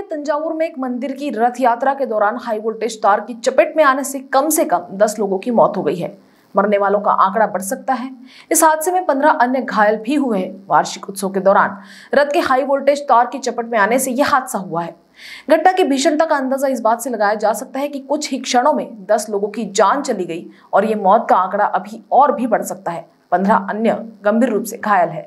के तंजावुर में एक मंदिर की रथ यात्रा के दौरान हाई वोल्टेज तार की चपेट में आने से कम से कम दस लोगों की मौत हो गई है मरने वालों का आंकड़ा बढ़ सकता है इस हादसे में पंद्रह अन्य घायल भी हुए हैं वार्षिक उत्सव के दौरान रथ के हाई वोल्टेज तार की चपेट में आने से यह हादसा हुआ है घटना की भीषणता का अंदाजा इस बात से लगाया जा सकता है कि कुछ ही क्षणों में दस लोगों की जान चली गई और ये मौत का आंकड़ा अभी और भी बढ़ सकता है पंद्रह अन्य गंभीर रूप से घायल है